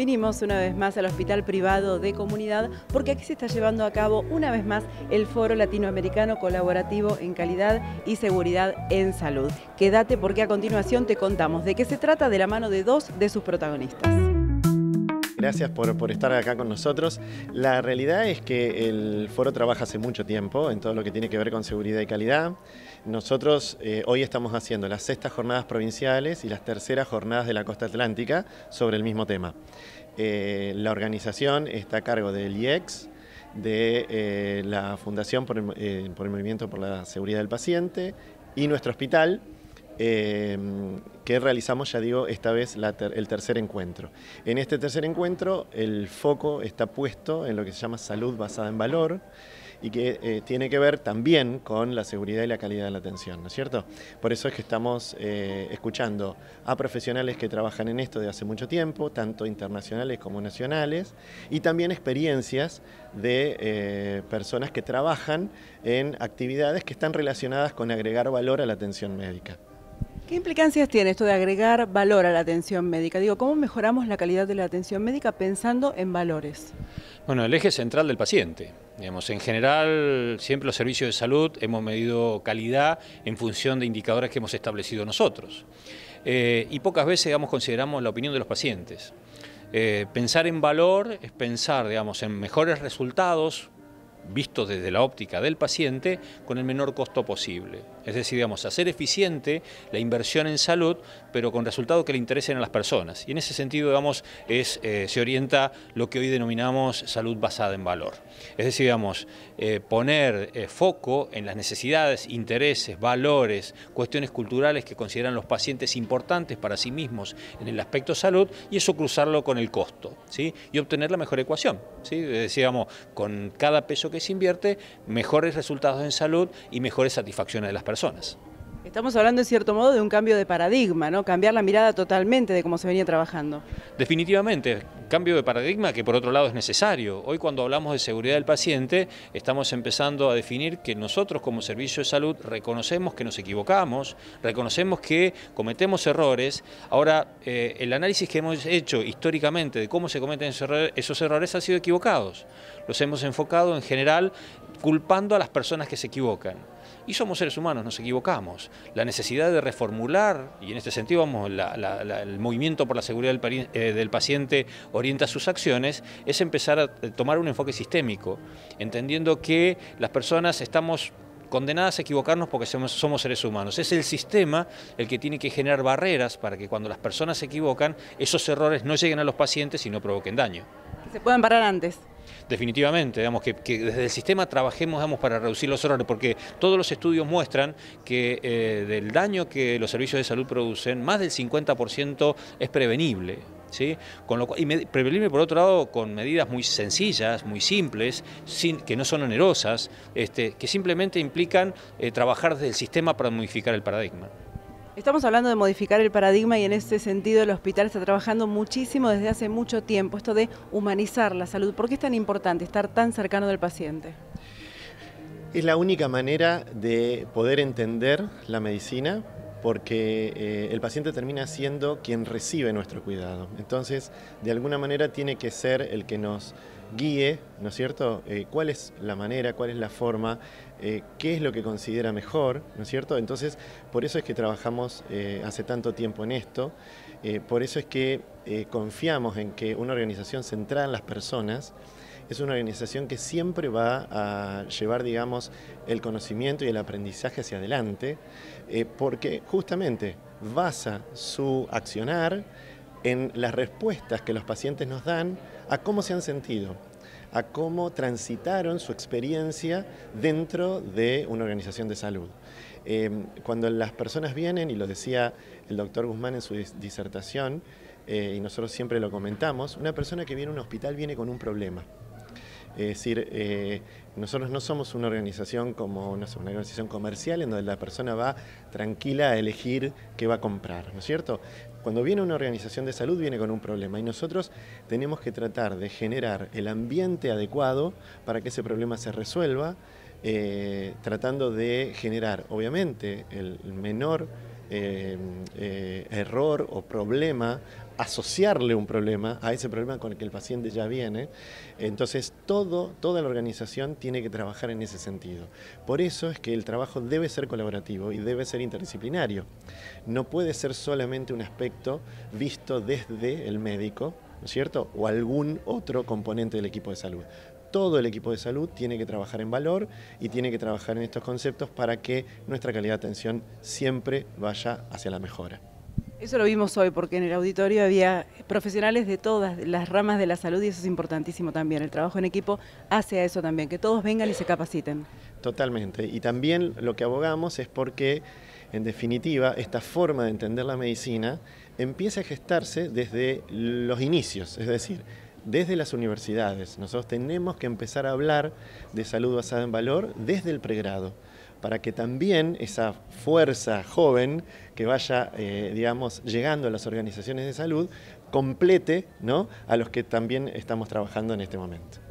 vinimos una vez más al Hospital Privado de Comunidad porque aquí se está llevando a cabo una vez más el Foro Latinoamericano Colaborativo en Calidad y Seguridad en Salud. Quédate porque a continuación te contamos de qué se trata de la mano de dos de sus protagonistas. Gracias por, estar acá con nosotros. La realidad es que el foro trabaja hace mucho tiempo en todo lo que tiene que ver con seguridad y calidad. Nosotros eh, hoy estamos haciendo las sextas jornadas provinciales y las terceras jornadas de la costa atlántica sobre el mismo tema. Eh, la organización está a cargo del IEX, de eh, la Fundación por el Movimiento por la Seguridad del Paciente y nuestro hospital. Em, que realizamos, ya digo, esta vez el tercer encuentro. En este tercer encuentro el foco está puesto en lo que se llama salud basada en valor y que eh, tiene que ver también con la seguridad y la calidad de la atención, ¿no es cierto? Por eso es que estamos eh, escuchando a profesionales que trabajan en esto de hace mucho tiempo, tanto internacionales como nacionales, y también experiencias de eh, personas que trabajan en actividades que están relacionadas con agregar valor a la atención médica. ¿Qué implicancias tiene esto de agregar valor a la atención médica? Digo, ¿cómo mejoramos la calidad de la atención médica pensando en valores? Bueno, el eje central del paciente. Digamos, en general, siempre los servicios de salud hemos medido calidad en función de indicadores que hemos establecido nosotros. Eh, y pocas veces, digamos, consideramos la opinión de los pacientes. Eh, pensar en valor es pensar, digamos, en mejores resultados visto desde la óptica del paciente, con el menor costo posible. Es decir, digamos, hacer eficiente la inversión en salud, pero con resultados que le interesen a las personas. Y en ese sentido, digamos, es, eh, se orienta lo que hoy denominamos salud basada en valor. Es decir, digamos, eh, poner eh, foco en las necesidades, intereses, valores, cuestiones culturales que consideran los pacientes importantes para sí mismos en el aspecto salud, y eso cruzarlo con el costo, ¿sí? Y obtener la mejor ecuación, ¿sí? Es con cada peso que se invierte, mejores resultados en salud y mejores satisfacciones de las personas. Estamos hablando en cierto modo de un cambio de paradigma, ¿no? Cambiar la mirada totalmente de cómo se venía trabajando. Definitivamente, cambio de paradigma que por otro lado es necesario. Hoy cuando hablamos de seguridad del paciente, estamos empezando a definir que nosotros como servicio de salud reconocemos que nos equivocamos, reconocemos que cometemos errores. Ahora, eh, el análisis que hemos hecho históricamente de cómo se cometen esos errores, esos errores ha sido equivocados. Los hemos enfocado en general culpando a las personas que se equivocan. Y somos seres humanos, nos equivocamos. La necesidad de reformular, y en este sentido vamos, el movimiento por la seguridad del, eh, del, paciente orienta sus acciones, es empezar a eh, tomar un enfoque sistémico, entendiendo que las personas estamos condenadas a equivocarnos porque somos, somos seres humanos. Es el sistema el que tiene que generar barreras para que cuando las personas se equivocan, esos errores no lleguen a los pacientes y no provoquen daño. Que se puedan parar antes. Definitivamente, digamos, que, desde el sistema trabajemos para reducir los errores, porque todos los estudios muestran que eh, del daño que los servicios de salud producen, más del 50% es prevenible. ¿Sí? Con lo y prevenible por otro lado con medidas muy sencillas, muy simples, que no son onerosas, este, que simplemente implican eh, trabajar desde el sistema para modificar el paradigma. Estamos hablando de modificar el paradigma y en ese sentido el hospital está trabajando muchísimo desde hace mucho tiempo, esto de humanizar la salud. ¿Por qué es tan importante estar tan cercano del paciente? Es la única manera de poder entender la medicina porque eh, el paciente termina siendo quien recibe nuestro cuidado. Entonces, de alguna manera tiene que ser el que nos guíe, ¿no es cierto?, eh, cuál es la manera, cuál es la forma, eh, qué es lo que considera mejor, ¿no es cierto? Entonces, por eso es que trabajamos hace tanto tiempo en esto. Eh, por eso es que eh, confiamos en que una organización centrada en las personas es una organización que siempre va a llevar, digamos, el conocimiento y el aprendizaje hacia adelante, eh, porque justamente basa su accionar en las respuestas que los pacientes nos dan a cómo se han sentido a cómo transitaron su experiencia dentro de una organización de salud. Em, cuando las personas vienen, y lo decía el doctor Guzmán en su disertación, eh, y nosotros siempre lo comentamos, una persona que viene a un hospital viene con un problema. Es decir, eh, nosotros no somos una organización como una organización comercial en donde la persona va tranquila a elegir qué va a comprar, ¿no es cierto? Cuando viene una organización de salud viene con un problema y nosotros tenemos que tratar de generar el ambiente adecuado para que ese problema se resuelva eh, tratando de generar, obviamente, el menor eh, eh, error o problema, asociarle un problema a ese problema con el que el paciente ya viene. Entonces, todo, toda la organización tiene que trabajar en ese sentido. Por eso es que el trabajo debe ser colaborativo y debe ser interdisciplinario. No puede ser solamente un aspecto visto desde el médico, ¿no es cierto? O algún otro componente del equipo de salud todo el equipo de salud tiene que trabajar en valor y tiene que trabajar en estos conceptos para que nuestra calidad de atención siempre vaya hacia la mejora. Eso lo vimos hoy porque en el auditorio había profesionales de todas las ramas de la salud y eso es importantísimo también. El trabajo en equipo hace a eso también, que todos vengan y se capaciten. Totalmente. Y también lo que abogamos es porque, en definitiva, esta forma de entender la medicina empieza a gestarse desde los inicios, es decir, desde las universidades. Nosotros tenemos que empezar a hablar de salud basada en valor desde el pregrado, para que también esa fuerza joven que vaya, eh, digamos, llegando a las organizaciones de salud complete ¿no? a los que también estamos trabajando en este momento.